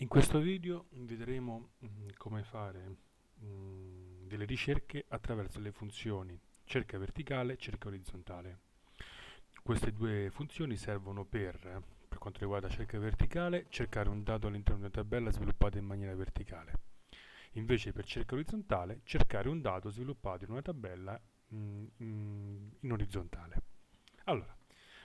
In questo video vedremo mh, mm, come fare mh, mm, delle ricerche attraverso le funzioni cerca verticale e cerca orizzontale. Queste due funzioni servono per, per quanto riguarda cerca verticale, cercare un dato all'interno di una tabella sviluppata in maniera verticale. Invece per cerca orizzontale, cercare un dato sviluppato in una tabella mh, mm, in orizzontale. Allora,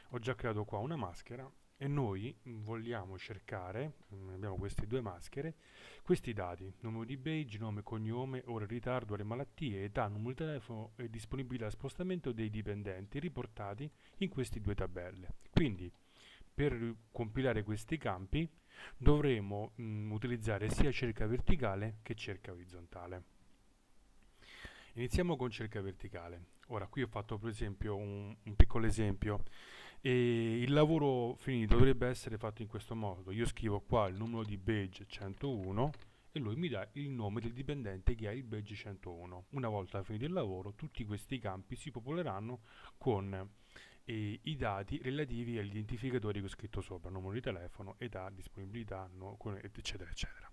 ho già creato qua una maschera e noi vogliamo cercare, mm, abbiamo queste due maschere, questi dati, nome di beige, nome, cognome, ore di ritardo, le malattie, età, numero di telefono e disponibilità di spostamento dei dipendenti riportati in queste due tabelle. Quindi per compilare questi campi dovremo mh, mm, utilizzare sia cerca verticale che cerca orizzontale. Iniziamo con cerca verticale. Ora qui ho fatto per esempio un, un piccolo esempio e il lavoro finito dovrebbe essere fatto in questo modo io scrivo qua il numero di badge 101 e lui mi dà il nome del dipendente che ha il badge 101 una volta finito il lavoro tutti questi campi si popoleranno con eh, i dati relativi agli identificatori che ho scritto sopra numero di telefono, età, disponibilità, no, eccetera eccetera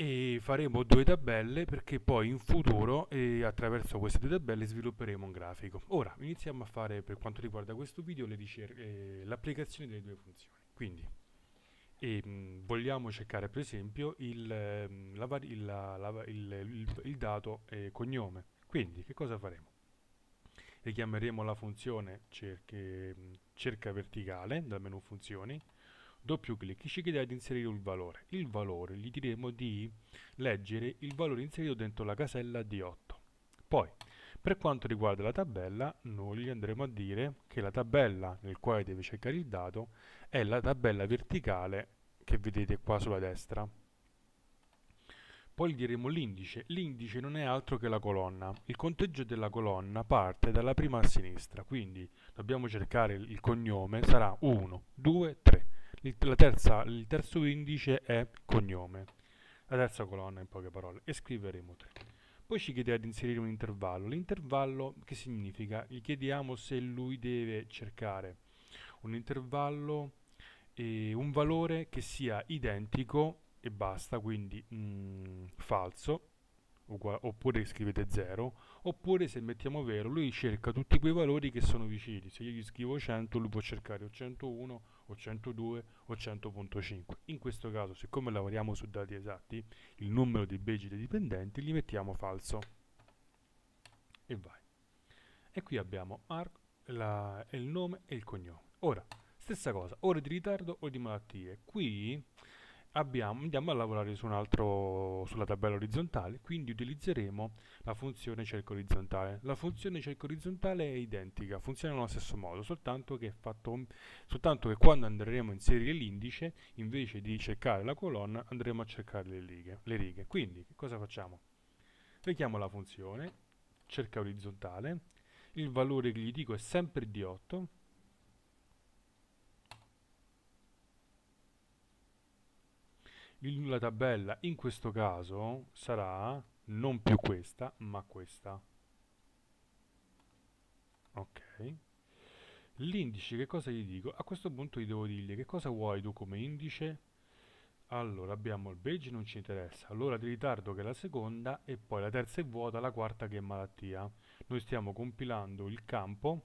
e faremo due tabelle perché poi in futuro eh, attraverso queste due tabelle svilupperemo un grafico. Ora iniziamo a fare per quanto riguarda questo video eh, l'applicazione eh, delle due funzioni. Quindi e, ehm, mh, vogliamo cercare per esempio il, eh, la, il, la, il, il dato cognome. Quindi che cosa faremo? Richiameremo la funzione cerche, cerca verticale dal menu funzioni doppio clic ci chiederà di inserire un valore il valore gli diremo di leggere il valore inserito dentro la casella D8 poi per quanto riguarda la tabella noi gli andremo a dire che la tabella nel quale deve cercare il dato è la tabella verticale che vedete qua sulla destra poi gli diremo l'indice. L'indice non è altro che la colonna. Il conteggio della colonna parte dalla prima a sinistra, quindi dobbiamo cercare il cognome, sarà 1, 2, 3. Il, terza, il terzo indice è cognome, la terza colonna in poche parole, e scriveremo 3. Poi ci chiedeva di inserire un intervallo. L'intervallo che significa? Gli chiediamo se lui deve cercare un intervallo, eh, un valore che sia identico e basta, quindi mh, mm, falso, oppure scrivete 0, oppure se mettiamo vero, lui cerca tutti quei valori che sono vicini. Se io gli scrivo 100, lui può cercare o 101 o 102 o 100.5. In questo caso, siccome lavoriamo su dati esatti, il numero di badge dei dipendenti li mettiamo falso. E vai. E qui abbiamo la, il nome e il cognome. Ora, stessa cosa, ore di ritardo o di malattie. Qui abbiamo, andiamo a lavorare su altro, sulla tabella orizzontale, quindi utilizzeremo la funzione cerca orizzontale. La funzione cerca orizzontale è identica, funziona nello stesso modo, soltanto che, fatto, soltanto che quando andremo a inserire l'indice, invece di cercare la colonna, andremo a cercare le righe. Le righe. Quindi, cosa facciamo? Richiamo la funzione cerca orizzontale, il valore che gli dico è sempre di 8 la tabella in questo caso sarà non più questa ma questa ok l'indice che cosa gli dico? a questo punto gli devo dirgli che cosa vuoi tu come indice? allora abbiamo il beige non ci interessa l'ora di ritardo che è la seconda e poi la terza è vuota la quarta che è malattia noi stiamo compilando il campo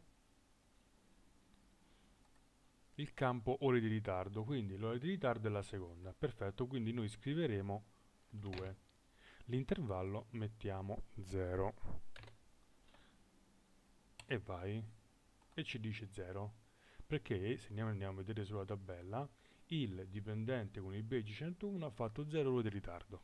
il campo ore di ritardo, quindi l'ora di ritardo è la seconda. Perfetto, quindi noi scriveremo 2. L'intervallo mettiamo 0. E vai. E ci dice 0. Perché, se andiamo a vedere sulla tabella, il dipendente con il BG 101 ha fatto 0 ore di ritardo.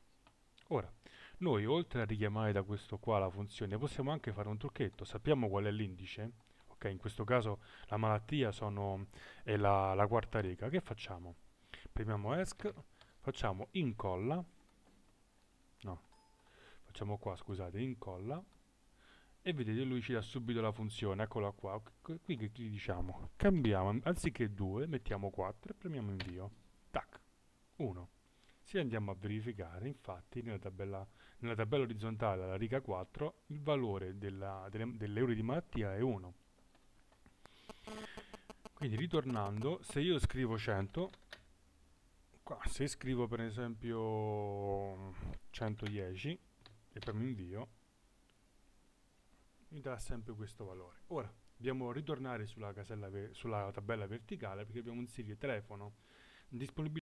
Ora, noi oltre a richiamare da questo qua la funzione, possiamo anche fare un trucchetto. Sappiamo qual è l'indice? okay? in questo caso la malattia sono, è la, la quarta riga, che facciamo? Premiamo ESC, facciamo incolla, no, facciamo qua scusate, incolla, e vedete lui ci dà subito la funzione, eccola qua, qui che gli diciamo, cambiamo, anziché 2 mettiamo 4 e premiamo invio, tac, 1. Se andiamo a verificare, infatti, nella tabella, nella tabella orizzontale alla riga 4, il valore delle ore di malattia è 1 quindi ritornando se io scrivo 100 qua se scrivo per esempio 110 e premo invio mi dà sempre questo valore ora dobbiamo ritornare sulla, sulla tabella verticale perché abbiamo inserito il telefono disponibilità